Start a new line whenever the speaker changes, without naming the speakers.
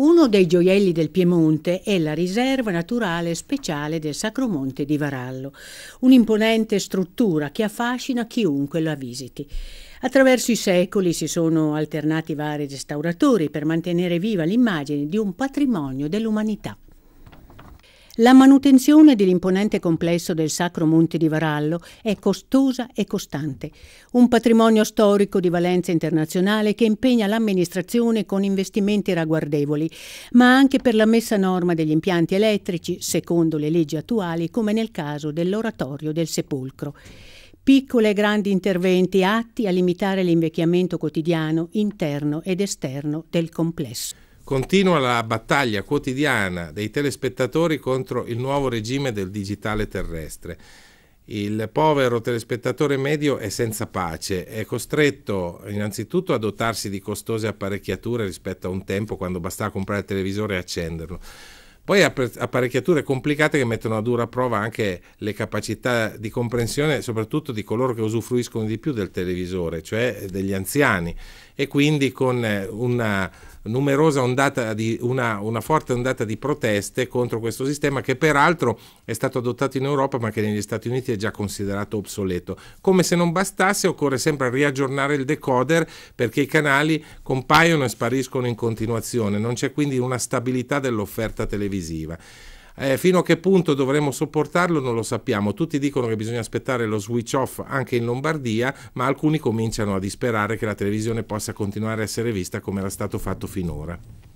Uno dei gioielli del Piemonte è la riserva naturale speciale del Sacromonte di Varallo, un'imponente struttura che affascina chiunque la visiti. Attraverso i secoli si sono alternati vari restauratori per mantenere viva l'immagine di un patrimonio dell'umanità. La manutenzione dell'imponente complesso del Sacro Monte di Varallo è costosa e costante, un patrimonio storico di valenza internazionale che impegna l'amministrazione con investimenti ragguardevoli, ma anche per la messa a norma degli impianti elettrici, secondo le leggi attuali, come nel caso dell'oratorio del sepolcro piccole e grandi interventi atti a limitare l'invecchiamento quotidiano interno ed esterno del complesso.
Continua la battaglia quotidiana dei telespettatori contro il nuovo regime del digitale terrestre. Il povero telespettatore medio è senza pace, è costretto innanzitutto a dotarsi di costose apparecchiature rispetto a un tempo quando bastava comprare il televisore e accenderlo. Poi apparecchiature complicate che mettono a dura prova anche le capacità di comprensione, soprattutto di coloro che usufruiscono di più del televisore, cioè degli anziani, e quindi con eh, una numerosa ondata di, una, una forte ondata di proteste contro questo sistema che peraltro è stato adottato in Europa ma che negli Stati Uniti è già considerato obsoleto. Come se non bastasse occorre sempre riaggiornare il decoder perché i canali compaiono e spariscono in continuazione, non c'è quindi una stabilità dell'offerta televisiva. Eh, fino a che punto dovremo sopportarlo non lo sappiamo. Tutti dicono che bisogna aspettare lo switch off anche in Lombardia, ma alcuni cominciano a disperare che la televisione possa continuare a essere vista come era stato fatto finora.